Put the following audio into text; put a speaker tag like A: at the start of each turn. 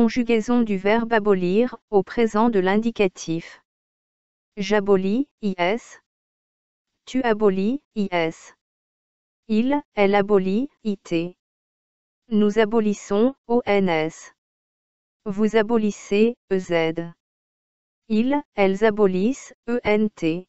A: conjugaison du verbe abolir au présent de l'indicatif. J'abolis, is. Tu abolis, is. Il, elle abolit, it. Nous abolissons, ons. Vous abolissez, ez. Ils, elles abolissent,
B: ent.